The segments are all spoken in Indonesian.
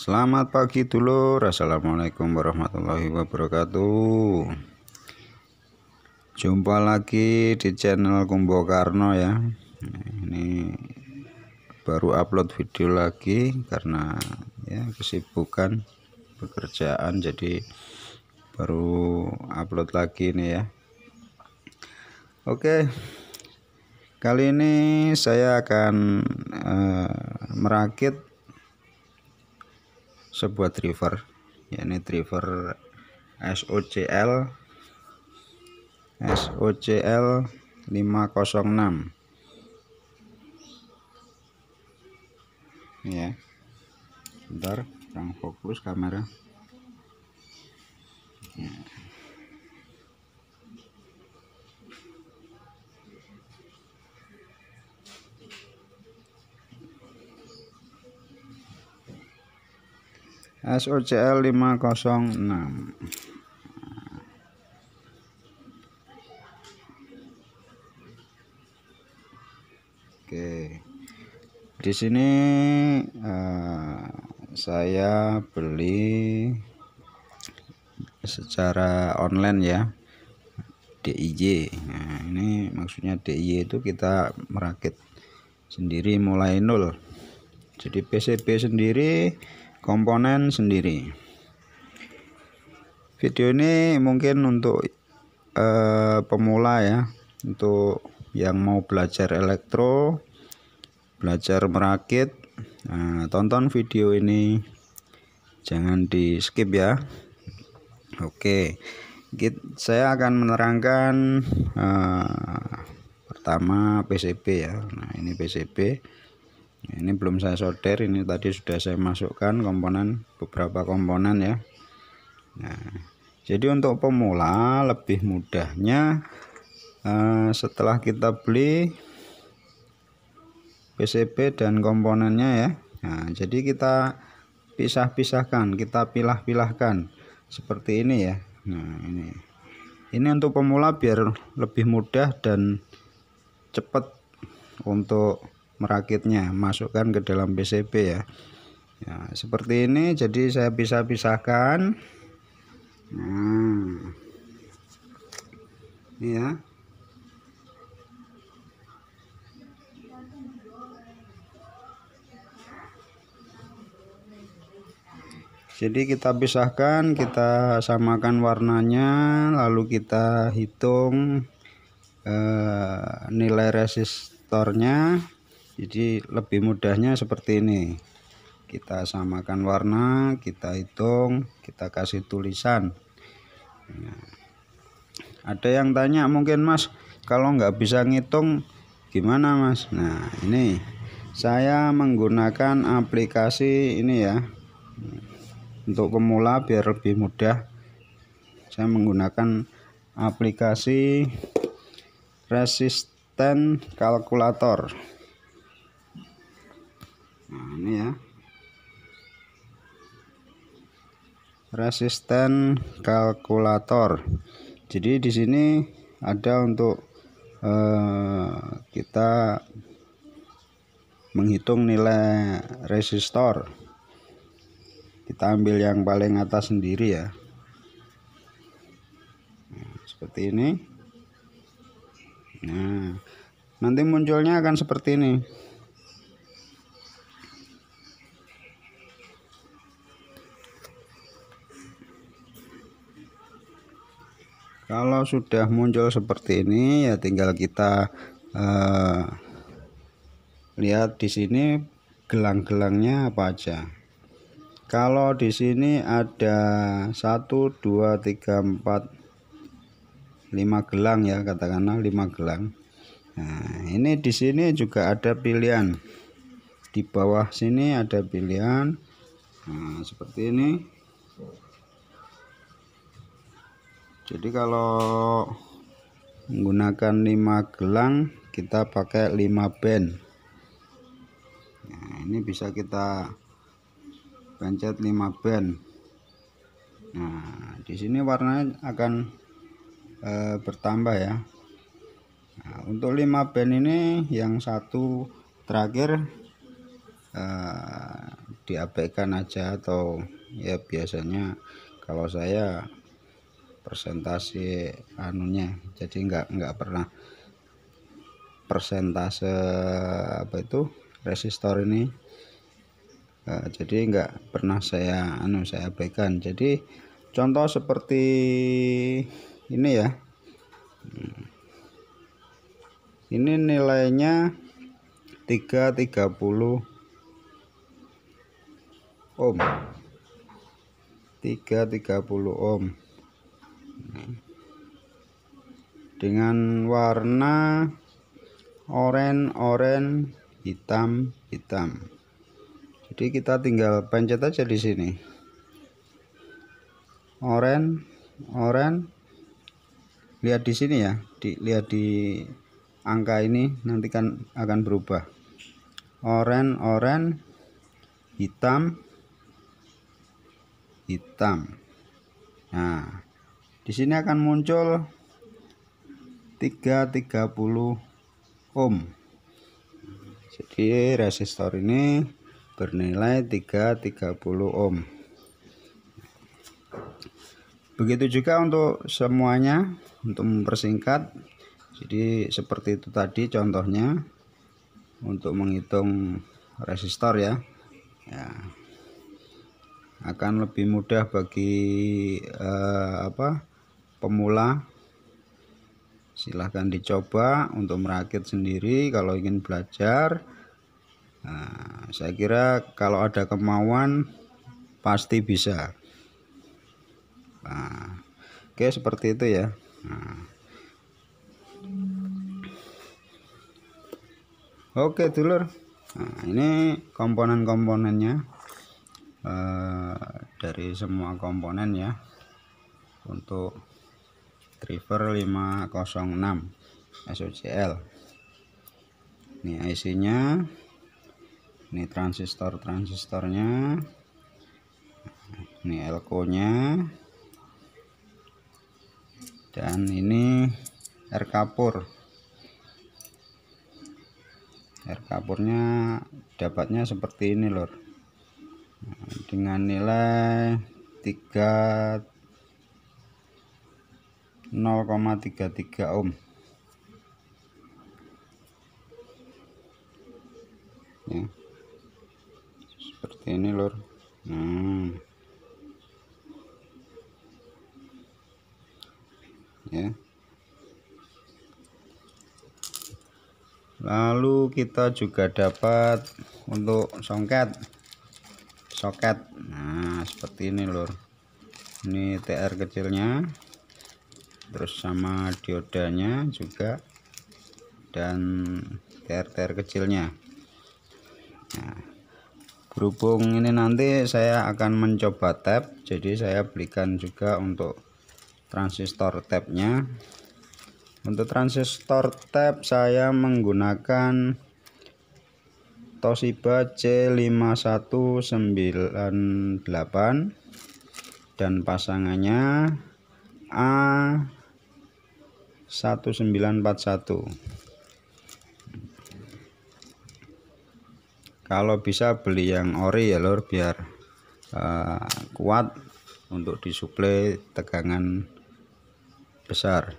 Selamat pagi dulu, Assalamualaikum warahmatullahi wabarakatuh Jumpa lagi di channel Kumbo Karno ya Ini baru upload video lagi karena ya kesibukan pekerjaan jadi baru upload lagi ini ya Oke Kali ini saya akan eh, merakit sebuah driver yakni driver SOCL SOCL 506 ya bentar kurang fokus kamera ya. SOCL 506 Oke. Di sini uh, saya beli secara online ya. DIY. Nah, ini maksudnya DIY itu kita merakit sendiri mulai nol. Jadi PCB sendiri komponen sendiri. Video ini mungkin untuk eh, pemula ya, untuk yang mau belajar elektro, belajar merakit. Nah, tonton video ini, jangan di skip ya. Oke, saya akan menerangkan eh, pertama PCB ya. Nah ini PCB ini belum saya solder ini tadi sudah saya masukkan komponen beberapa komponen ya nah jadi untuk pemula lebih mudahnya eh, setelah kita beli PCB dan komponennya ya nah jadi kita pisah-pisahkan kita pilah-pilahkan seperti ini ya nah ini ini untuk pemula biar lebih mudah dan cepat untuk merakitnya masukkan ke dalam PCB ya ya seperti ini jadi saya bisa pisahkan nah ya jadi kita pisahkan kita samakan warnanya lalu kita hitung eh, nilai resistornya jadi lebih mudahnya seperti ini kita samakan warna kita hitung kita kasih tulisan ya. ada yang tanya mungkin mas kalau nggak bisa ngitung gimana mas nah ini saya menggunakan aplikasi ini ya untuk pemula biar lebih mudah saya menggunakan aplikasi resisten kalkulator nah ini ya resisten kalkulator jadi di sini ada untuk eh, kita menghitung nilai resistor kita ambil yang paling atas sendiri ya nah, seperti ini nah nanti munculnya akan seperti ini kalau sudah muncul seperti ini ya tinggal kita eh, lihat di sini gelang-gelangnya apa aja kalau di sini ada 1 2 3 4 5 gelang ya katakanlah 5 gelang Nah, ini di sini juga ada pilihan. Di bawah sini ada pilihan. Nah, seperti ini jadi kalau menggunakan 5 gelang kita pakai 5 band nah, ini bisa kita pencet 5 band nah di sini warnanya akan e, bertambah ya nah, untuk 5 band ini yang satu terakhir e, diabaikan aja atau ya biasanya kalau saya persentase anunya jadi nggak nggak pernah persentase apa itu resistor ini uh, jadi nggak pernah saya anu saya abaikan jadi contoh seperti ini ya hmm. ini nilainya 330 ohm 330 ohm dengan warna oren-oren hitam-hitam jadi kita tinggal pencet aja di sini oren oren lihat di sini ya di, lihat di angka ini nanti kan akan berubah oren oren hitam hitam nah di sini akan muncul 330 ohm jadi resistor ini bernilai 330 ohm begitu juga untuk semuanya untuk mempersingkat jadi seperti itu tadi contohnya untuk menghitung resistor ya ya akan lebih mudah bagi eh, apa pemula silahkan dicoba untuk merakit sendiri kalau ingin belajar nah, saya kira kalau ada kemauan pasti bisa nah, oke seperti itu ya nah. oke dulur nah, ini komponen-komponennya eh, dari semua komponen ya untuk Driver 506 SOCL ini IC nya ini transistor-transistornya ini elko nya dan ini air kapur air kapurnya dapatnya seperti ini lor dengan nilai 3 0,33 ohm ya seperti ini lor nah hmm. ya lalu kita juga dapat untuk songket soket nah seperti ini lor ini TR kecilnya terus sama diodanya juga dan TR-TR kecilnya nah, berhubung ini nanti saya akan mencoba tab jadi saya belikan juga untuk transistor tabnya untuk transistor tab saya menggunakan Toshiba C5198 dan pasangannya A 1941 kalau bisa beli yang ori ya lor biar uh, kuat untuk disuplai tegangan besar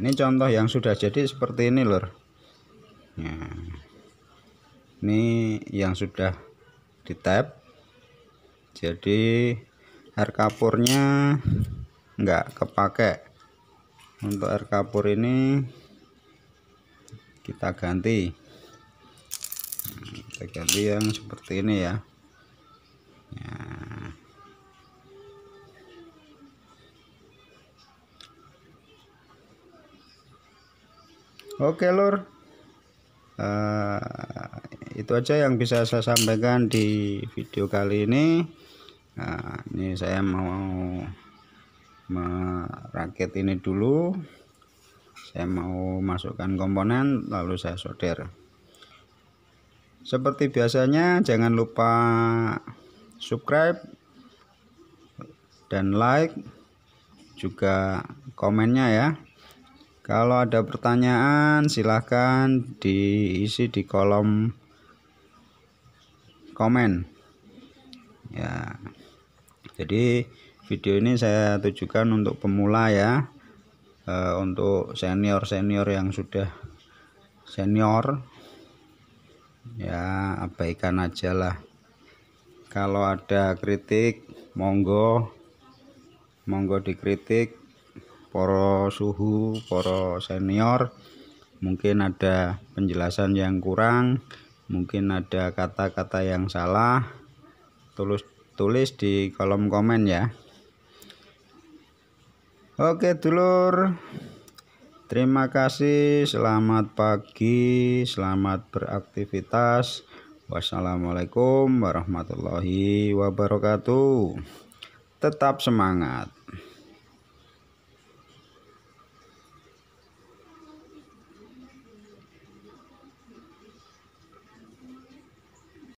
ini contoh yang sudah jadi seperti ini lor ya. ini yang sudah di tap jadi air kapurnya enggak kepake untuk air kapur ini kita ganti kita ganti yang seperti ini ya, ya. Oke lor uh, eh, itu aja yang bisa saya sampaikan di video kali ini nah, ini saya mau merakit ini dulu saya mau masukkan komponen lalu saya solder seperti biasanya jangan lupa subscribe dan like juga komennya ya kalau ada pertanyaan silahkan diisi di kolom komen ya jadi video ini saya tujukan untuk pemula ya e, untuk senior-senior yang sudah senior ya abaikan aja lah kalau ada kritik monggo monggo dikritik poro suhu poro senior mungkin ada penjelasan yang kurang mungkin ada kata-kata yang salah tulis tulis di kolom komen ya Oke dulur Terima kasih Selamat pagi Selamat beraktivitas Wassalamualaikum warahmatullahi wabarakatuh Tetap semangat